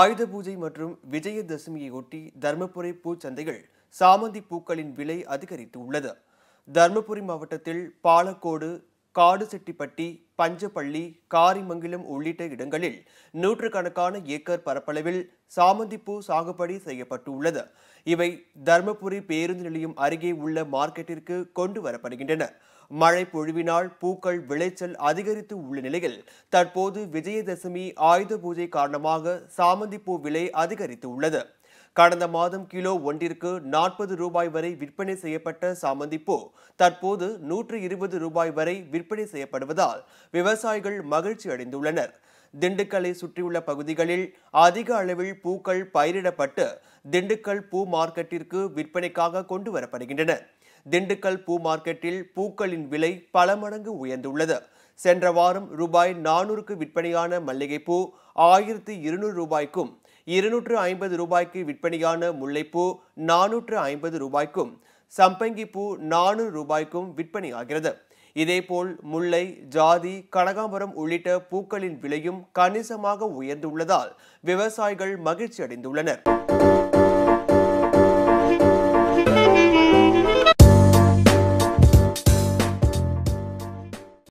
ஆயுத பூஜை மற்றும் விஜயதசமியை ஒட்டி தர்மபுரி பூச்சந்தைகள் சாமந்தி பூக்களின் விலை அதிகரித்து உள்ளது தர்மபுரி மாவட்டத்தில் பாலக்கோடு காடுசெட்டிப்பட்டி பஞ்சப்பள்ளி காரிமங்கிலம் உள்ளிட்ட இடங்களில் நூற்றுக்கணக்கான ஏக்கர் பரப்பளவில் சாமந்திப்பூ சாகுபடி செய்யப்பட்டுள்ளது இவை தர்மபுரி பேருந்து நிலையம் அருகே உள்ள மார்க்கெட்டிற்கு கொண்டு வரப்படுகின்றன மழை பொழிவினால் பூக்கள் விளைச்சல் அதிகரித்து உள்ள நிலையில் தற்போது விஜயதசமி ஆயுத பூஜை காரணமாக சாமந்திப்பூ விலை அதிகரித்து உள்ளது கடந்த மாதம் கிலோ ஒன்றிற்கு நாற்பது ரூபாய் வரை விற்பனை செய்யப்பட்ட சாமந்திப்பூ தற்போது நூற்று இருபது ரூபாய் வரை விற்பனை செய்யப்படுவதால் விவசாயிகள் மகிழ்ச்சி அடைந்துள்ளனர் திண்டுக்கல்லை சுற்றியுள்ள பகுதிகளில் அதிக அளவில் பூக்கள் பயிரிடப்பட்டு திண்டுக்கல் பூ மார்க்கெட்டிற்கு விற்பனைக்காக கொண்டு வரப்படுகின்றன திண்டுக்கல் பூ மார்க்கெட்டில் பூக்களின் விலை பல மடங்கு உயர்ந்துள்ளது சென்ற வாரம் ரூபாய் நானூறுக்கு விற்பனையான மல்லிகைப்பூ ஆயிரத்தி இருநூறு ரூபாய்க்கும் இருநூற்று ஐம்பது ரூபாய்க்கு விற்பனையான முல்லைப்பூ நானூற்று ஐம்பது ரூபாய்க்கும் சம்பங்கிப்பூ நானூறு ரூபாய்க்கும் விற்பனையாகிறது இதேபோல் முல்லை ஜாதி கனகாம்பரம் உள்ளிட்ட பூக்களின் விலையும் கணிசமாக உயர்ந்துள்ளதால் விவசாயிகள் மகிழ்ச்சி அடைந்துள்ளனர்